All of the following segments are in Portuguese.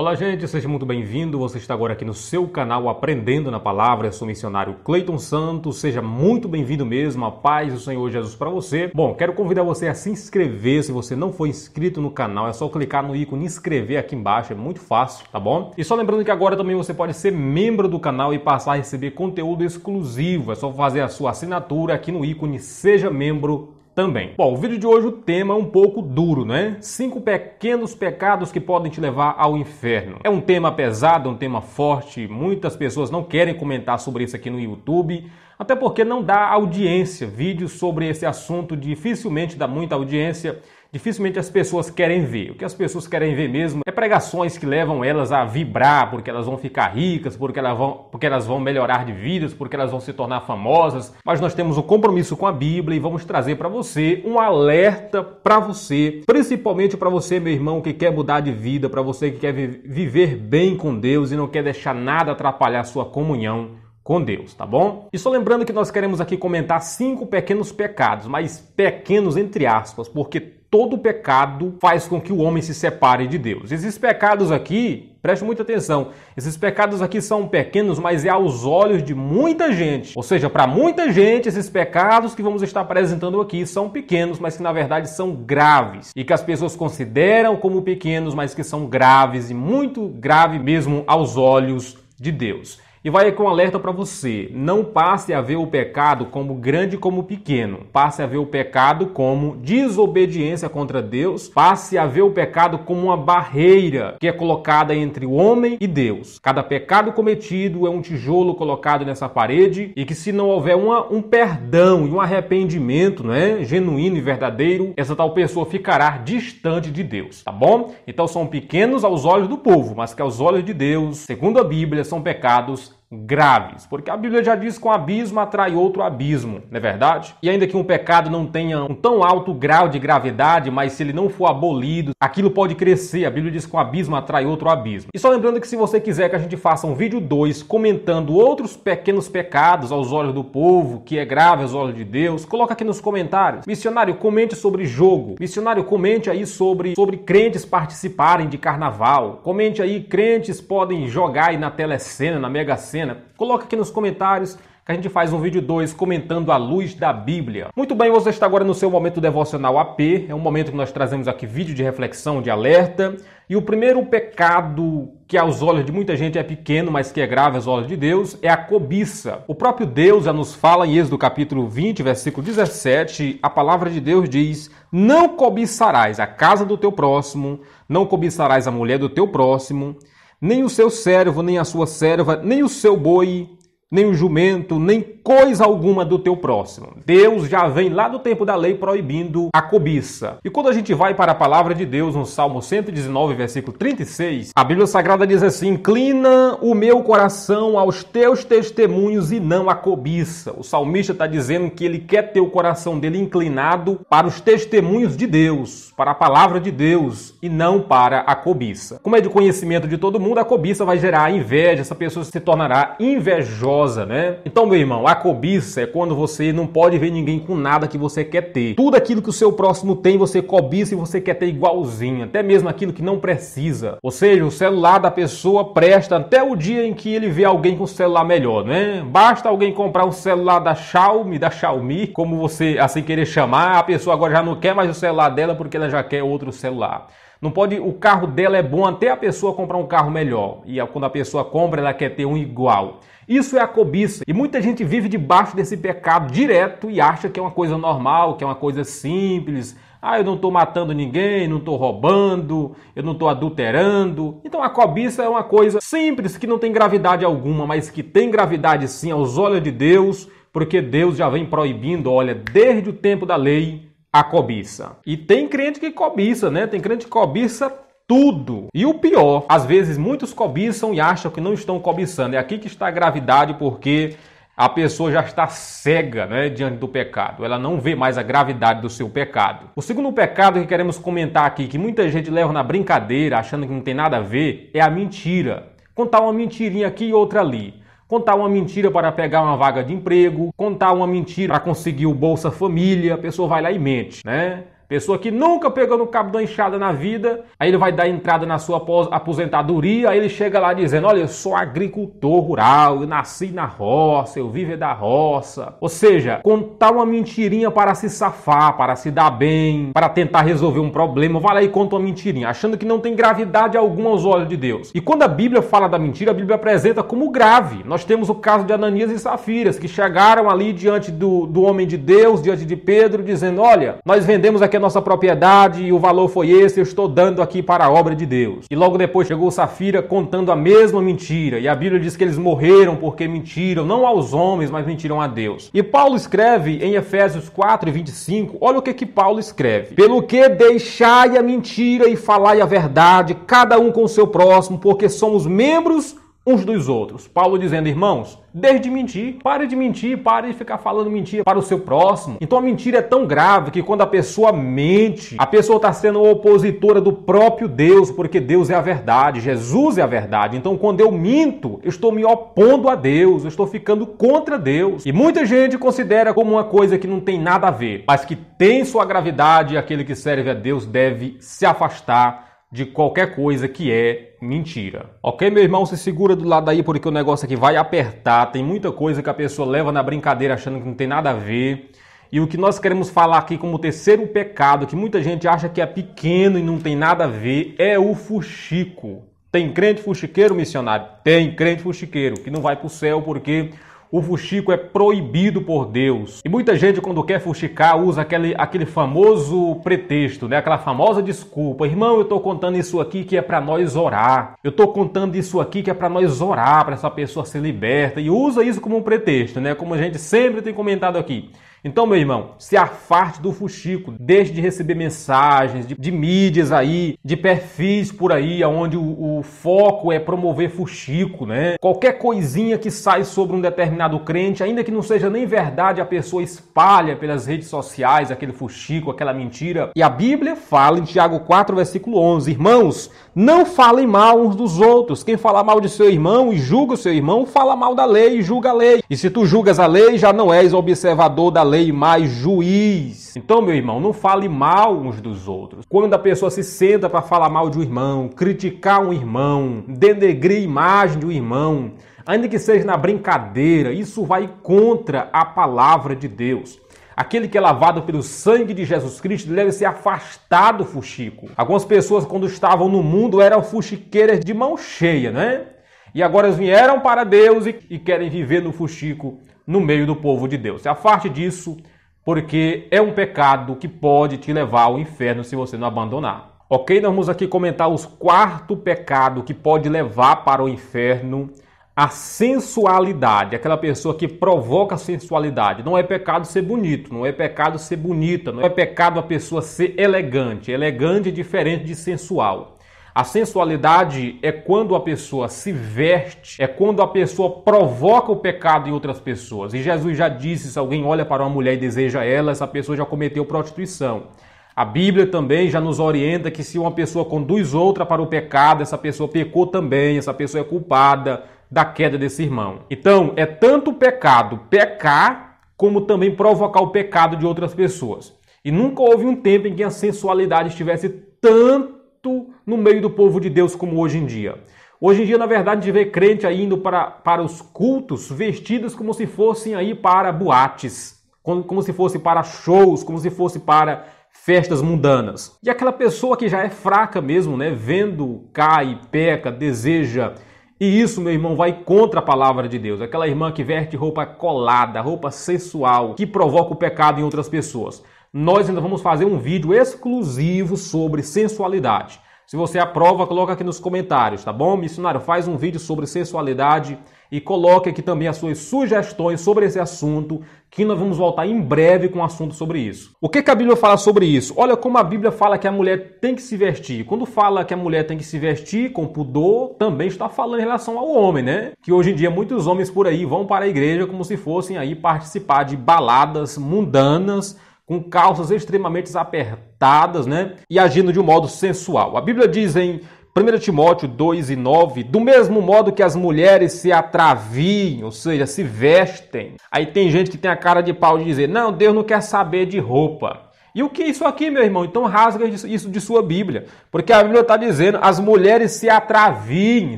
Olá, gente, seja muito bem-vindo. Você está agora aqui no seu canal Aprendendo na Palavra. Eu sou o missionário Cleiton Santos. Seja muito bem-vindo mesmo. A paz do Senhor Jesus para você. Bom, quero convidar você a se inscrever. Se você não for inscrito no canal, é só clicar no ícone inscrever aqui embaixo. É muito fácil, tá bom? E só lembrando que agora também você pode ser membro do canal e passar a receber conteúdo exclusivo. É só fazer a sua assinatura aqui no ícone Seja Membro também. Bom, o vídeo de hoje o tema é um pouco duro, né? Cinco pequenos pecados que podem te levar ao inferno. É um tema pesado, é um tema forte, muitas pessoas não querem comentar sobre isso aqui no YouTube, até porque não dá audiência. Vídeos sobre esse assunto dificilmente dá muita audiência dificilmente as pessoas querem ver. O que as pessoas querem ver mesmo é pregações que levam elas a vibrar, porque elas vão ficar ricas, porque elas vão, porque elas vão melhorar de vidas, porque elas vão se tornar famosas. Mas nós temos um compromisso com a Bíblia e vamos trazer para você um alerta para você, principalmente para você, meu irmão, que quer mudar de vida, para você que quer viver bem com Deus e não quer deixar nada atrapalhar sua comunhão com Deus, tá bom? E só lembrando que nós queremos aqui comentar cinco pequenos pecados, mas pequenos entre aspas, porque todo pecado faz com que o homem se separe de Deus. Esses pecados aqui, preste muita atenção, esses pecados aqui são pequenos, mas é aos olhos de muita gente. Ou seja, para muita gente, esses pecados que vamos estar apresentando aqui são pequenos, mas que na verdade são graves. E que as pessoas consideram como pequenos, mas que são graves e muito grave mesmo aos olhos de Deus. E vai com um alerta para você: não passe a ver o pecado como grande como pequeno, passe a ver o pecado como desobediência contra Deus, passe a ver o pecado como uma barreira que é colocada entre o homem e Deus. Cada pecado cometido é um tijolo colocado nessa parede e que se não houver uma, um perdão e um arrependimento, é genuíno e verdadeiro, essa tal pessoa ficará distante de Deus, tá bom? Então são pequenos aos olhos do povo, mas que aos olhos de Deus, segundo a Bíblia, são pecados graves, porque a Bíblia já diz que um abismo atrai outro abismo, não é verdade? E ainda que um pecado não tenha um tão alto grau de gravidade, mas se ele não for abolido, aquilo pode crescer. A Bíblia diz que um abismo atrai outro abismo. E só lembrando que se você quiser que a gente faça um vídeo 2 comentando outros pequenos pecados aos olhos do povo, que é grave aos olhos de Deus, coloca aqui nos comentários. Missionário, comente sobre jogo. Missionário, comente aí sobre, sobre crentes participarem de carnaval. Comente aí, crentes podem jogar aí na telecena, na mega sena, cena? Coloca aqui nos comentários que a gente faz um vídeo 2 comentando a luz da Bíblia. Muito bem, você está agora no seu momento devocional AP, é um momento que nós trazemos aqui vídeo de reflexão, de alerta. E o primeiro pecado que aos olhos de muita gente é pequeno, mas que é grave aos olhos de Deus, é a cobiça. O próprio Deus já nos fala em Êxodo capítulo 20, versículo 17, a palavra de Deus diz: "Não cobiçarás a casa do teu próximo, não cobiçarás a mulher do teu próximo, nem o seu servo, nem a sua serva, nem o seu boi, nem o jumento, nem coisa alguma do teu próximo. Deus já vem lá do tempo da lei proibindo a cobiça. E quando a gente vai para a palavra de Deus, no Salmo 119, versículo 36, a Bíblia Sagrada diz assim: Inclina o meu coração aos teus testemunhos e não à cobiça. O salmista está dizendo que ele quer ter o coração dele inclinado para os testemunhos de Deus, para a palavra de Deus e não para a cobiça. Como é de conhecimento de todo mundo, a cobiça vai gerar inveja, essa pessoa se tornará invejosa né? Então, meu irmão, a cobiça é quando você não pode ver ninguém com nada que você quer ter. Tudo aquilo que o seu próximo tem, você cobiça e você quer ter igualzinho, até mesmo aquilo que não precisa. Ou seja, o celular da pessoa presta até o dia em que ele vê alguém com celular melhor, né? Basta alguém comprar um celular da Xiaomi, da Xiaomi, como você assim querer chamar, a pessoa agora já não quer mais o celular dela porque ela já quer outro celular. Não pode, o carro dela é bom até a pessoa comprar um carro melhor. E é quando a pessoa compra, ela quer ter um igual. Isso é a cobiça. E muita gente vive debaixo desse pecado direto e acha que é uma coisa normal, que é uma coisa simples. Ah, eu não estou matando ninguém, não estou roubando, eu não estou adulterando. Então a cobiça é uma coisa simples que não tem gravidade alguma, mas que tem gravidade sim aos olhos de Deus, porque Deus já vem proibindo, olha, desde o tempo da lei a cobiça. E tem crente que cobiça, né? Tem crente que cobiça tudo. E o pior, às vezes muitos cobiçam e acham que não estão cobiçando. É aqui que está a gravidade, porque a pessoa já está cega né, diante do pecado. Ela não vê mais a gravidade do seu pecado. O segundo pecado que queremos comentar aqui, que muita gente leva na brincadeira, achando que não tem nada a ver, é a mentira. Contar uma mentirinha aqui e outra ali contar uma mentira para pegar uma vaga de emprego, contar uma mentira para conseguir o Bolsa Família, a pessoa vai lá e mente, né? Pessoa que nunca pegou no cabo da enxada na vida, aí ele vai dar entrada na sua aposentadoria, aí ele chega lá dizendo: Olha, eu sou agricultor rural, eu nasci na roça, eu vivo é da roça. Ou seja, contar uma mentirinha para se safar, para se dar bem, para tentar resolver um problema, vai lá e conta uma mentirinha, achando que não tem gravidade alguma aos olhos de Deus. E quando a Bíblia fala da mentira, a Bíblia apresenta como grave. Nós temos o caso de Ananias e Safiras, que chegaram ali diante do, do homem de Deus, diante de Pedro, dizendo: Olha, nós vendemos aqui a nossa propriedade e o valor foi esse, eu estou dando aqui para a obra de Deus. E logo depois chegou Safira contando a mesma mentira, e a Bíblia diz que eles morreram porque mentiram, não aos homens, mas mentiram a Deus. E Paulo escreve em Efésios 4 25, olha o que que Paulo escreve. Pelo que deixai a mentira e falai a verdade, cada um com o seu próximo, porque somos membros uns dos outros. Paulo dizendo, irmãos, desde mentir, pare de mentir, pare de ficar falando mentira para o seu próximo. Então a mentira é tão grave que quando a pessoa mente, a pessoa está sendo opositora do próprio Deus, porque Deus é a verdade, Jesus é a verdade. Então quando eu minto, eu estou me opondo a Deus, eu estou ficando contra Deus. E muita gente considera como uma coisa que não tem nada a ver, mas que tem sua gravidade e aquele que serve a Deus deve se afastar de qualquer coisa que é mentira. Ok, meu irmão? Se segura do lado aí porque o negócio aqui vai apertar. Tem muita coisa que a pessoa leva na brincadeira achando que não tem nada a ver. E o que nós queremos falar aqui como terceiro pecado, que muita gente acha que é pequeno e não tem nada a ver, é o fuxico. Tem crente fuxiqueiro, missionário? Tem crente fuxiqueiro, que não vai para o céu porque o fuxico é proibido por Deus. E muita gente, quando quer fuxicar, usa aquele, aquele famoso pretexto, né? aquela famosa desculpa. Irmão, eu estou contando isso aqui que é para nós orar. Eu estou contando isso aqui que é para nós orar, para essa pessoa ser liberta. E usa isso como um pretexto, né? como a gente sempre tem comentado aqui. Então, meu irmão, se afaste do fuxico, deixe de receber mensagens de, de mídias aí, de perfis por aí, onde o, o, foco é promover fuxico, né? Qualquer coisinha que sai sobre um determinado crente, ainda que não seja nem verdade, a pessoa espalha pelas redes sociais aquele fuxico, aquela mentira. E a Bíblia fala em Tiago 4, versículo 11: Irmãos, não falem mal uns dos outros. Quem falar mal de seu irmão e julga o seu irmão, fala mal da lei e julga a lei. E se tu julgas a lei, já não és observador da lei falei mais juiz. Então, meu irmão, não fale mal uns dos outros. Quando a pessoa se senta para falar mal de um irmão, criticar um irmão, denegrir a imagem de um irmão, ainda que seja na brincadeira, isso vai contra a palavra de Deus. Aquele que é lavado pelo sangue de Jesus Cristo deve ser afastado, fuxico. Algumas pessoas, quando estavam no mundo, eram fuxiqueiras de mão cheia, né? E agora eles vieram para Deus e querem viver no fuxico no meio do povo de Deus. Se afaste disso, porque é um pecado que pode te levar ao inferno se você não abandonar. Ok? Nós vamos aqui comentar os quarto pecado que pode levar para o inferno a sensualidade, aquela pessoa que provoca sensualidade. Não é pecado ser bonito, não é pecado ser bonita, não é pecado a pessoa ser elegante. Elegante é diferente de sensual. A sensualidade é quando a pessoa se veste, é quando a pessoa provoca o pecado em outras pessoas. E Jesus já disse: se alguém olha para uma mulher e deseja ela, essa pessoa já cometeu prostituição. A Bíblia também já nos orienta que se uma pessoa conduz outra para o pecado, essa pessoa pecou também, essa pessoa é culpada da queda desse irmão. Então, é tanto pecado pecar, como também provocar o pecado de outras pessoas. E nunca houve um tempo em que a sensualidade estivesse tanto culto no meio do povo de Deus como hoje em dia. Hoje em dia, na verdade, a gente vê crente aí indo para, para os cultos vestidos como se fossem aí para boates, como, como se fosse para shows, como se fosse para festas mundanas. E aquela pessoa que já é fraca mesmo, né, vendo, cai, peca, deseja e isso, meu irmão, vai contra a palavra de Deus. Aquela irmã que veste roupa colada, roupa sensual, que provoca o pecado em outras pessoas nós ainda vamos fazer um vídeo exclusivo sobre sensualidade. Se você aprova, coloca aqui nos comentários, tá bom? Missionário, faz um vídeo sobre sensualidade e coloque aqui também as suas sugestões sobre esse assunto, que nós vamos voltar em breve com um assunto sobre isso. O que, que, a Bíblia fala sobre isso? Olha como a Bíblia fala que a mulher tem que se vestir. Quando fala que a mulher tem que se vestir com pudor, também está falando em relação ao homem, né? Que hoje em dia muitos homens por aí vão para a igreja como se fossem aí participar de baladas mundanas com calças extremamente apertadas, né? E agindo de um modo sensual. A Bíblia diz em 1 Timóteo 2 e 9, do mesmo modo que as mulheres se atraviem, ou seja, se vestem. Aí tem gente que tem a cara de pau de dizer, não, Deus não quer saber de roupa. E o que é isso aqui, meu irmão? Então rasga isso de sua Bíblia. Porque a Bíblia está dizendo, as mulheres se atraviem,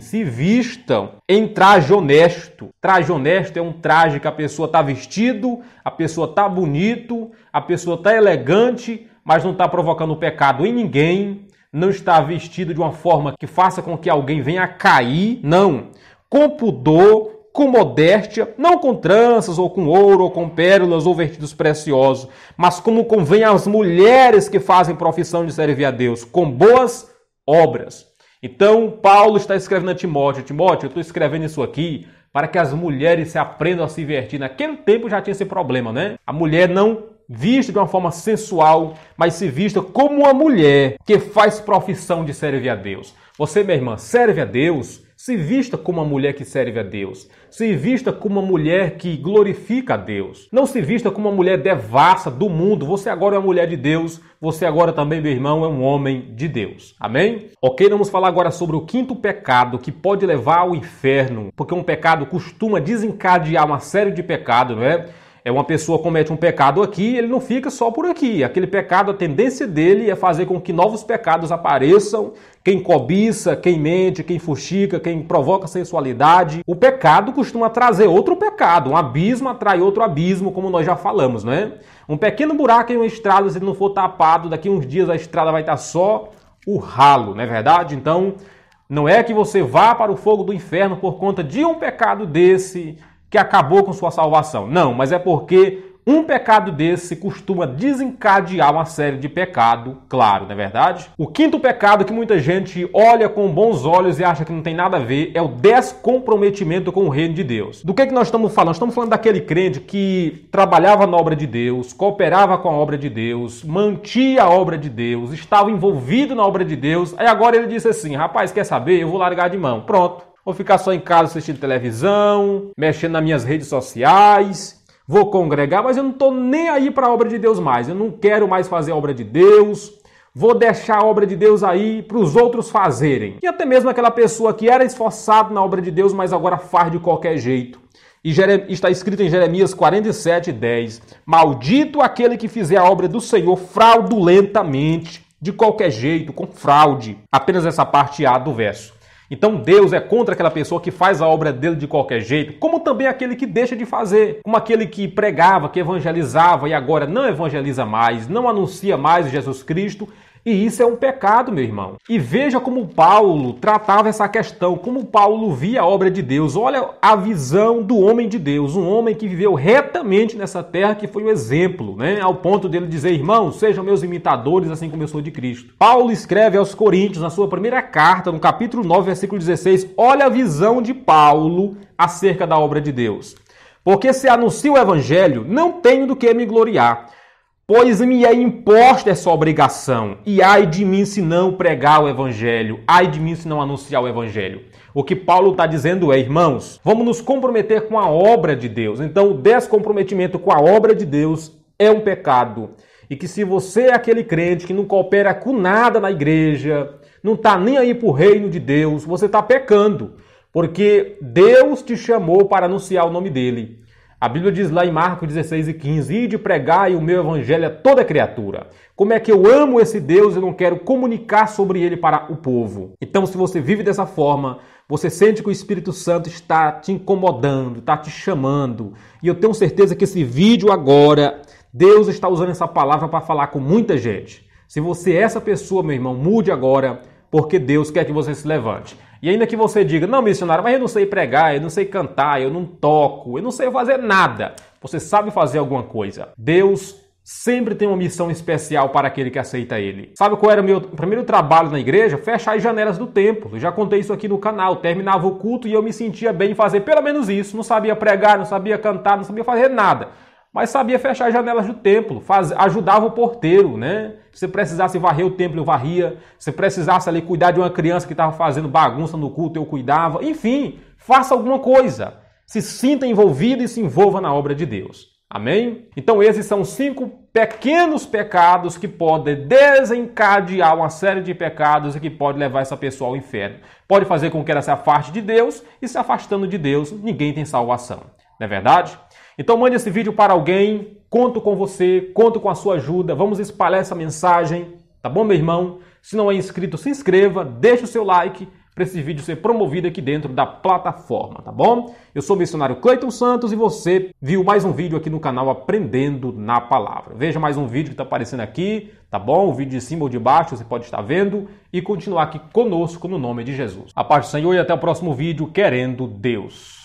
se vistam em traje honesto. Traje honesto é um traje que a pessoa está vestido, a pessoa está bonito, a pessoa está elegante, mas não está provocando pecado em ninguém, não está vestido de uma forma que faça com que alguém venha a cair, não. Com pudor, com modéstia, não com tranças, ou com ouro, ou com pérolas, ou vestidos preciosos, mas como convém às mulheres que fazem profissão de servir a Deus, com boas obras. Então, Paulo está escrevendo a Timóteo: Timóteo, eu estou escrevendo isso aqui para que as mulheres se aprendam a se divertir. Naquele tempo já tinha esse problema, né? A mulher não vista de uma forma sensual, mas se vista como uma mulher que faz profissão de servir a Deus. Você, minha irmã, serve a Deus? Se vista como uma mulher que serve a Deus. Se vista como uma mulher que glorifica a Deus. Não se vista como uma mulher devassa do mundo. Você agora é uma mulher de Deus. Você agora também, meu irmão, é um homem de Deus. Amém? Ok, vamos falar agora sobre o quinto pecado que pode levar ao inferno. Porque um pecado costuma desencadear uma série de pecados, não é? É uma pessoa comete um pecado aqui, ele não fica só por aqui. Aquele pecado, a tendência dele é fazer com que novos pecados apareçam. Quem cobiça, quem mente, quem fuxica, quem provoca sensualidade. O pecado costuma trazer outro pecado. Um abismo atrai outro abismo, como nós já falamos, né? Um pequeno buraco em uma estrada, se ele não for tapado, daqui uns dias a estrada vai estar só o ralo, não é verdade? Então, não é que você vá para o fogo do inferno por conta de um pecado desse que acabou com sua salvação. Não, mas é porque um pecado desse costuma desencadear uma série de pecado, claro, não é verdade? O quinto pecado que muita gente olha com bons olhos e acha que não tem nada a ver é o descomprometimento com o reino de Deus. Do que, é que nós estamos falando? Estamos falando daquele crente que trabalhava na obra de Deus, cooperava com a obra de Deus, mantia a obra de Deus, estava envolvido na obra de Deus, aí agora ele disse assim: rapaz, quer saber? Eu vou largar de mão. Pronto Vou ficar só em casa assistindo televisão, mexendo nas minhas redes sociais. Vou congregar, mas eu não estou nem aí para a obra de Deus mais. Eu não quero mais fazer a obra de Deus. Vou deixar a obra de Deus aí para os outros fazerem. E até mesmo aquela pessoa que era esforçada na obra de Deus, mas agora faz de qualquer jeito. E está escrito em Jeremias 47, 10: Maldito aquele que fizer a obra do Senhor fraudulentamente, de qualquer jeito, com fraude. Apenas essa parte A do verso. Então Deus é contra aquela pessoa que faz a obra dele de qualquer jeito, como também aquele que deixa de fazer, como aquele que pregava, que evangelizava e agora não evangeliza mais, não anuncia mais Jesus Cristo e isso é um pecado, meu irmão. E veja como Paulo tratava essa questão, como Paulo via a obra de Deus. Olha a visão do homem de Deus, um homem que viveu retamente nessa terra, que foi o um exemplo, né? Ao ponto dele dizer, irmão, sejam meus imitadores, assim como eu sou de Cristo. Paulo escreve aos Coríntios, na sua primeira carta, no capítulo 9, versículo 16, olha a visão de Paulo acerca da obra de Deus. Porque se anuncio o evangelho, não tenho do que me gloriar Pois me é imposta essa obrigação, e ai de mim se não pregar o evangelho, ai de mim se não anunciar o evangelho. O que Paulo está dizendo é, irmãos, vamos nos comprometer com a obra de Deus. Então, o descomprometimento com a obra de Deus é um pecado. E que se você é aquele crente que não coopera com nada na igreja, não está nem aí para o reino de Deus, você está pecando. Porque Deus te chamou para anunciar o nome dele. A Bíblia diz lá em Marcos 16 e 15: Ide pregai o meu evangelho a toda criatura. Como é que eu amo esse Deus e não quero comunicar sobre ele para o povo? Então, se você vive dessa forma, você sente que o Espírito Santo está te incomodando, está te chamando. E eu tenho certeza que esse vídeo agora, Deus está usando essa palavra para falar com muita gente. Se você é essa pessoa, meu irmão, mude agora porque Deus quer que você se levante. E ainda que você diga, não, missionário, mas eu não sei pregar, eu não sei cantar, eu não toco, eu não sei fazer nada. Você sabe fazer alguma coisa. Deus sempre tem uma missão especial para aquele que aceita ele. Sabe qual era o meu primeiro trabalho na igreja? Fechar as janelas do templo. Eu já contei isso aqui no canal. Terminava o culto e eu me sentia bem em fazer pelo menos isso. Não sabia pregar, não sabia cantar, não sabia fazer nada mas sabia fechar as janelas do templo, faz, ajudava o porteiro, né? Se precisasse varrer o templo, eu varria. Se precisasse ali cuidar de uma criança que estava fazendo bagunça no culto, eu cuidava. Enfim, faça alguma coisa. Se sinta envolvido e se envolva na obra de Deus. Amém? Então, esses são cinco pequenos pecados que podem desencadear uma série de pecados e que pode levar essa pessoa ao inferno. Pode fazer com que ela se afaste de Deus e se afastando de Deus, ninguém tem salvação não é verdade? Então mande esse vídeo para alguém, conto com você, conto com a sua ajuda, vamos espalhar essa mensagem, tá bom, meu irmão? Se não é inscrito, se inscreva, deixe o seu like para esse vídeo ser promovido aqui dentro da plataforma, tá bom? Eu sou o missionário Cleiton Santos e você viu mais um vídeo aqui no canal Aprendendo na Palavra. Veja mais um vídeo que está aparecendo aqui, tá bom? O vídeo de cima ou de baixo você pode estar vendo e continuar aqui conosco no nome de Jesus. A paz do Senhor e até o próximo vídeo, querendo Deus.